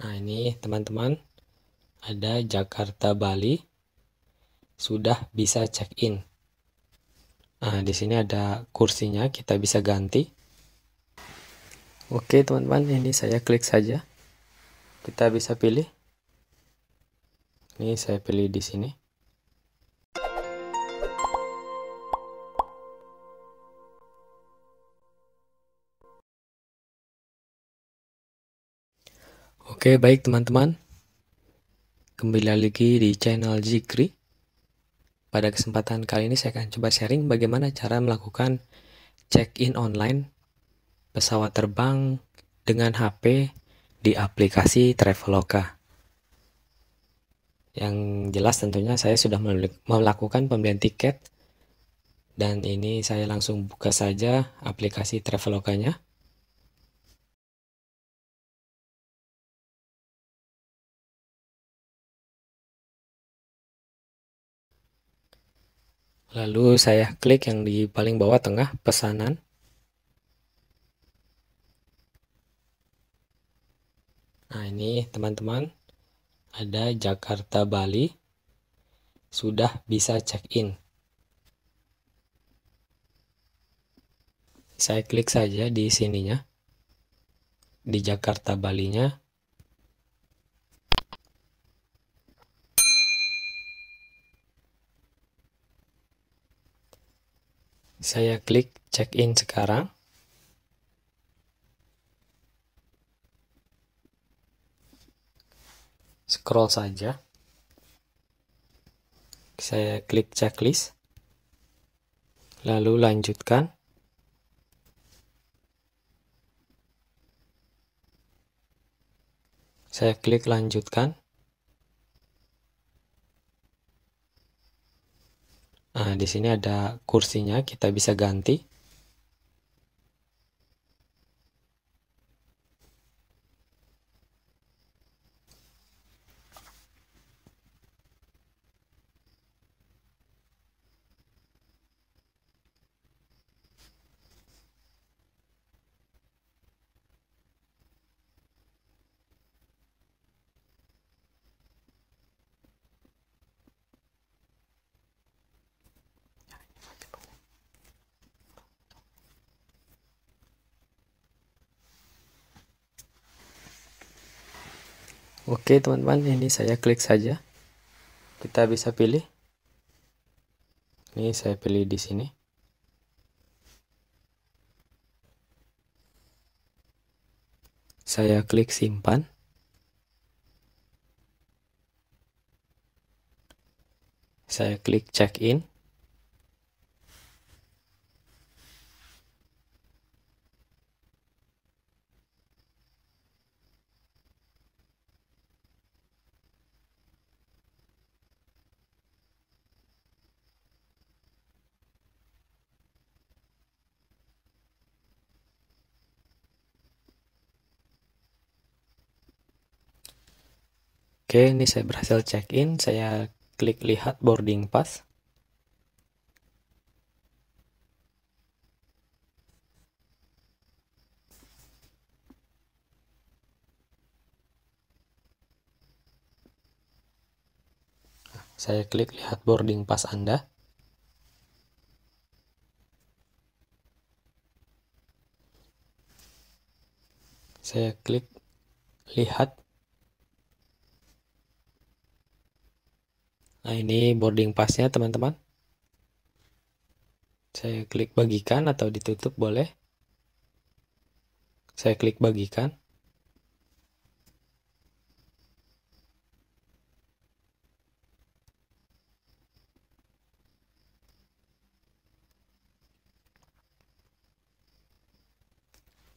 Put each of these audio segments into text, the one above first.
Nah ini teman-teman ada Jakarta Bali sudah bisa check in. Nah di sini ada kursinya kita bisa ganti. Oke teman-teman ini saya klik saja. Kita bisa pilih. Ini saya pilih di sini. Oke, baik teman-teman. Kembali lagi di channel Zikri. Pada kesempatan kali ini saya akan coba sharing bagaimana cara melakukan check-in online pesawat terbang dengan HP di aplikasi Traveloka. Yang jelas tentunya saya sudah melakukan pembelian tiket dan ini saya langsung buka saja aplikasi Traveloka-nya. Lalu saya klik yang di paling bawah tengah pesanan. Nah ini teman-teman ada Jakarta Bali sudah bisa check-in. Saya klik saja di sininya di Jakarta Balinya Saya klik check in sekarang. Scroll saja. Saya klik checklist. Lalu lanjutkan. Saya klik lanjutkan. Nah, di sini ada kursinya, kita bisa ganti. Oke teman-teman ini saya klik saja kita bisa pilih ini saya pilih di sini saya klik simpan saya klik check in Oke, ini saya berhasil check-in. Saya klik lihat boarding pass. Saya klik lihat boarding pass Anda. Saya klik lihat Nah ini boarding passnya teman-teman. Saya klik bagikan atau ditutup boleh. Saya klik bagikan.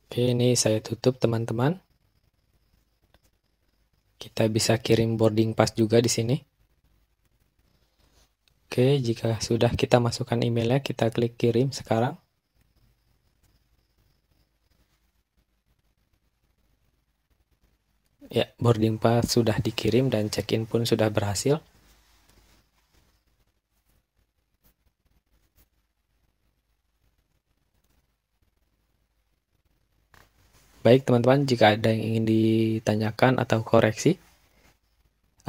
Oke, ini saya tutup teman-teman. Kita bisa kirim boarding pass juga di sini. Oke, jika sudah kita masukkan emailnya, kita klik kirim sekarang. Ya, boarding pass sudah dikirim dan check-in pun sudah berhasil. Baik teman-teman, jika ada yang ingin ditanyakan atau koreksi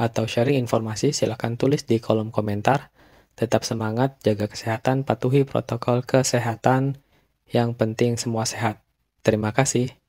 atau sharing informasi, silakan tulis di kolom komentar. Tetap semangat, jaga kesehatan, patuhi protokol kesehatan. Yang penting semua sehat. Terima kasih.